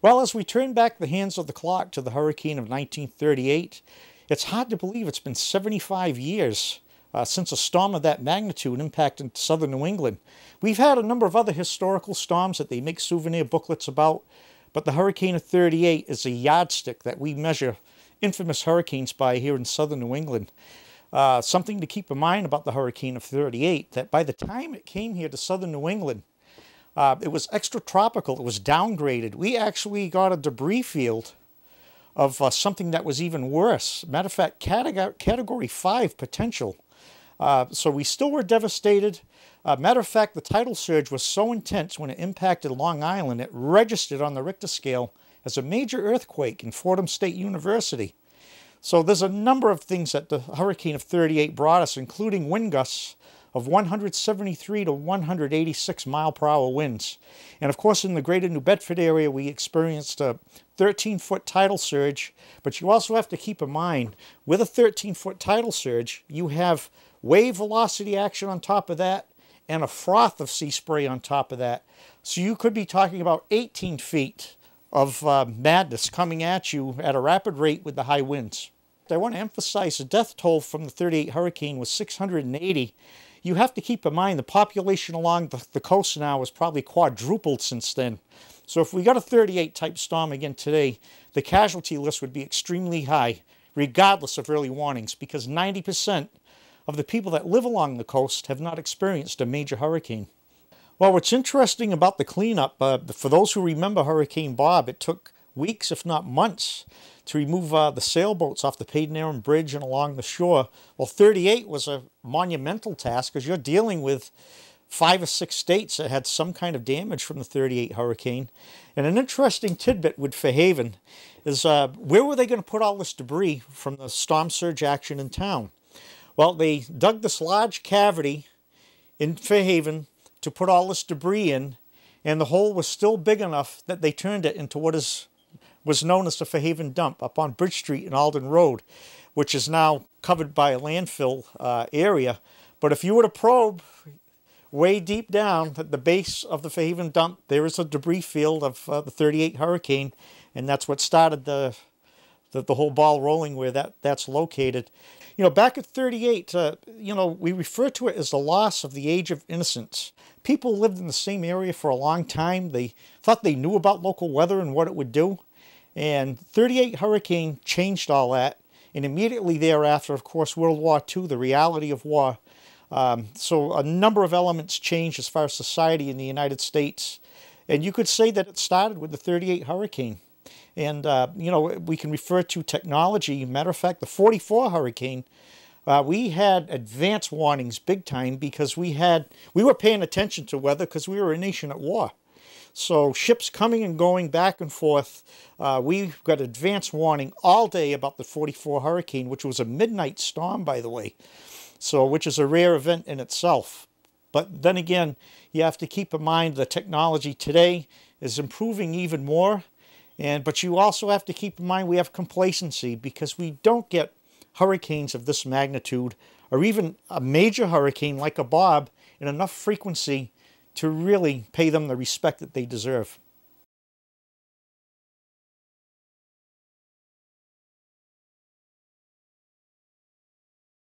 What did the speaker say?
Well, as we turn back the hands of the clock to the hurricane of 1938, it's hard to believe it's been 75 years uh, since a storm of that magnitude impacted southern New England. We've had a number of other historical storms that they make souvenir booklets about, but the Hurricane of 38 is a yardstick that we measure infamous hurricanes by here in southern New England. Uh, something to keep in mind about the Hurricane of 38 that by the time it came here to southern New England, uh, it was extratropical. It was downgraded. We actually got a debris field of uh, something that was even worse. Matter of fact, category, category 5 potential. Uh, so we still were devastated. Uh, matter of fact, the tidal surge was so intense when it impacted Long Island, it registered on the Richter scale as a major earthquake in Fordham State University. So there's a number of things that the hurricane of 38 brought us, including wind gusts of 173 to 186 mile per hour winds. And of course, in the greater New Bedford area, we experienced a 13 foot tidal surge. But you also have to keep in mind with a 13 foot tidal surge, you have wave velocity action on top of that and a froth of sea spray on top of that. So you could be talking about 18 feet of uh, madness coming at you at a rapid rate with the high winds. I want to emphasize the death toll from the 38 hurricane was 680 you have to keep in mind the population along the, the coast now is probably quadrupled since then. So if we got a 38 type storm again today, the casualty list would be extremely high, regardless of early warnings, because 90% of the people that live along the coast have not experienced a major hurricane. Well, what's interesting about the cleanup, uh, for those who remember Hurricane Bob, it took weeks, if not months, to remove uh, the sailboats off the Peyton Bridge and along the shore. Well, 38 was a monumental task because you're dealing with five or six states that had some kind of damage from the 38 hurricane. And an interesting tidbit with Fairhaven is uh, where were they going to put all this debris from the storm surge action in town? Well, they dug this large cavity in Fairhaven to put all this debris in, and the hole was still big enough that they turned it into what is was known as the Fairhaven Dump up on Bridge Street and Alden Road, which is now covered by a landfill uh, area. But if you were to probe way deep down at the base of the Fairhaven Dump, there is a debris field of uh, the 38 Hurricane, and that's what started the, the, the whole ball rolling where that, that's located. You know, back at 38, uh, you know, we refer to it as the loss of the age of innocence. People lived in the same area for a long time. They thought they knew about local weather and what it would do. And 38 Hurricane changed all that. And immediately thereafter, of course, World War II, the reality of war. Um, so a number of elements changed as far as society in the United States. And you could say that it started with the 38 hurricane. And, uh, you know, we can refer to technology. Matter of fact, the 44 hurricane, uh, we had advance warnings big time because we had, we were paying attention to weather because we were a nation at war. So ships coming and going back and forth. Uh, we got advance warning all day about the 44 hurricane, which was a midnight storm, by the way. So, which is a rare event in itself. But then again, you have to keep in mind the technology today is improving even more. And, but you also have to keep in mind we have complacency because we don't get hurricanes of this magnitude or even a major hurricane like a Bob in enough frequency to really pay them the respect that they deserve.